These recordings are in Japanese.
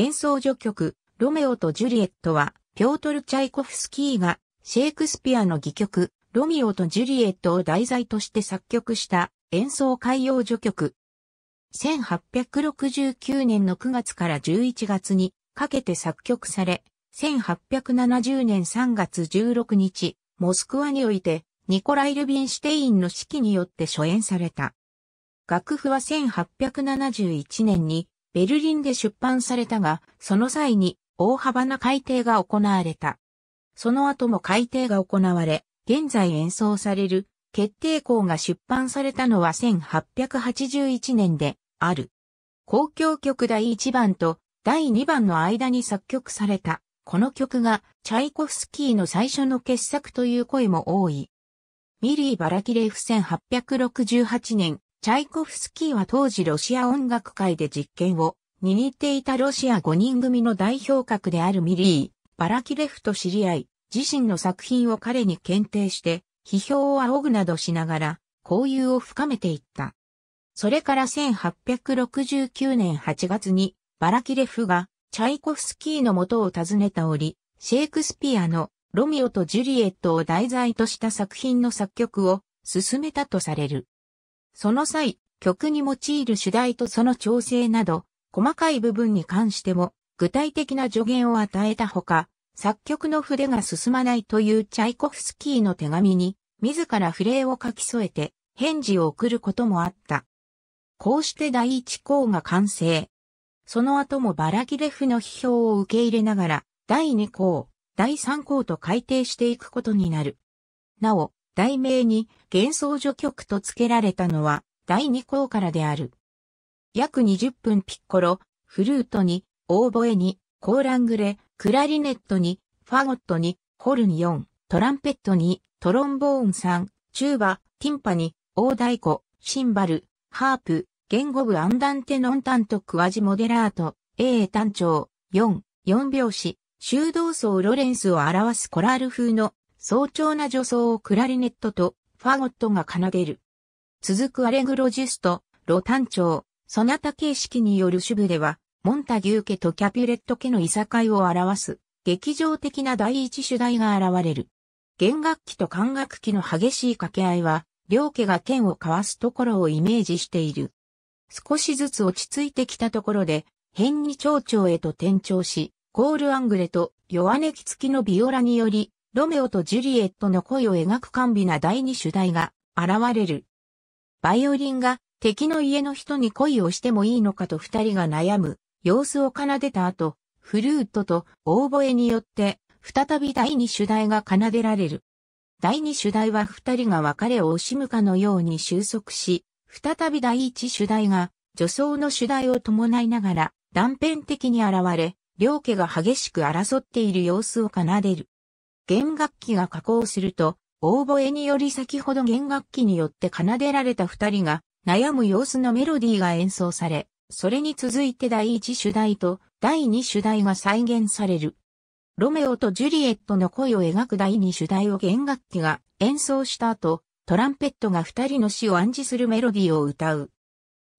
幻想序曲、ロメオとジュリエットは、ピョートル・チャイコフスキーが、シェイクスピアの戯曲、ロミオとジュリエットを題材として作曲した演奏海洋序曲。1869年の9月から11月にかけて作曲され、1870年3月16日、モスクワにおいて、ニコライ・ルビンシュテインの指揮によって初演された。楽譜は1871年にベルリンで出版されたが、その際に大幅な改訂が行われた。その後も改訂が行われ、現在演奏される決定校が出版されたのは1881年である。公共曲第1番と第2番の間に作曲された。この曲がチャイコフスキーの最初の傑作という声も多い。ミリー・バラキレフ1868年、チャイコフスキーは当時ロシア音楽界で実験を握っていたロシア5人組の代表格であるミリー、バラキレフと知り合い、自身の作品を彼に検定して、批評を仰ぐなどしながら、交友を深めていった。それから1869年8月に、バラキレフが、チャイコフスキーの元を訪ねた折、シェイクスピアの、ロミオとジュリエットを題材とした作品の作曲を、進めたとされる。その際、曲に用いる主題とその調整など、細かい部分に関しても、具体的な助言を与えたほか、作曲の筆が進まないというチャイコフスキーの手紙に、自らフレーを書き添えて、返事を送ることもあった。こうして第一項が完成。その後もバラキレフの批評を受け入れながら、第二項、第三項と改定していくことになる。なお、題名に幻想序曲と付けられたのは第二項からである。約20分ピッコロ、フルートに、オーボエに、コーラングレ、クラリネットに、ファゴットに、ホルン4、トランペットに、トロンボーン3、チューバ、ティンパに、大太鼓、シンバル、ハープ、言語部アンダンテノンタントクワジモデラート、AA 単調、4、4拍子、修道層ロレンスを表すコラール風の早朝な女装をクラリネットとファゴットが奏でる。続くアレグロジュスト、ロ単調、そなた形式による主部では、モンタギュー家とキャピュレット家のいさかいを表す、劇場的な第一主題が現れる。弦楽器と管楽器の激しい掛け合いは、両家が剣を交わすところをイメージしている。少しずつ落ち着いてきたところで、変に蝶々へと転調し、コールアングレと弱音き付きのビオラにより、ロメオとジュリエットの恋を描く甘美な第二主題が現れる。バイオリンが敵の家の人に恋をしてもいいのかと二人が悩む様子を奏でた後、フルートとオーボエによって再び第二主題が奏でられる。第二主題は二人が別れを惜しむかのように収束し、再び第一主題が女装の主題を伴いながら断片的に現れ、両家が激しく争っている様子を奏でる。弦楽器が加工すると、オーボエにより先ほど弦楽器によって奏でられた二人が悩む様子のメロディーが演奏され、それに続いて第一主題と第二主題が再現される。ロメオとジュリエットの恋を描く第二主題を弦楽器が演奏した後、トランペットが二人の死を暗示するメロディーを歌う。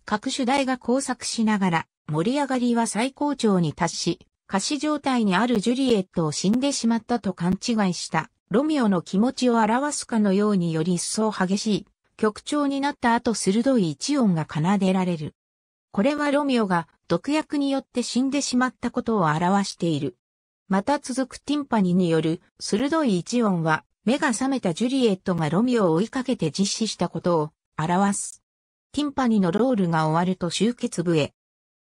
各主題が交錯しながら盛り上がりは最高潮に達し、仮死状態にあるジュリエットを死んでしまったと勘違いしたロミオの気持ちを表すかのようにより一層激しい曲調になった後鋭い一音が奏でられる。これはロミオが毒薬によって死んでしまったことを表している。また続くティンパニによる鋭い一音は目が覚めたジュリエットがロミオを追いかけて実施したことを表す。ティンパニのロールが終わると集結部へ。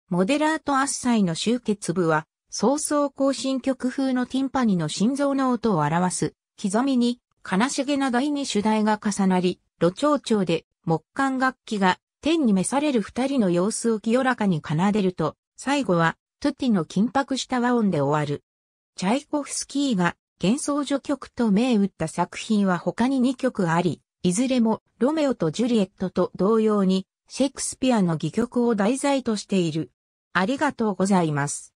モデラート圧祭の集結部は早々行進曲風のティンパニの心臓の音を表す、刻みに悲しげな第二主題が重なり、路長調で木管楽器が天に召される二人の様子を清らかに奏でると、最後はトゥティの緊迫した和音で終わる。チャイコフスキーが幻想序曲と銘打った作品は他に2曲あり、いずれもロメオとジュリエットと同様にシェイクスピアの戯曲を題材としている。ありがとうございます。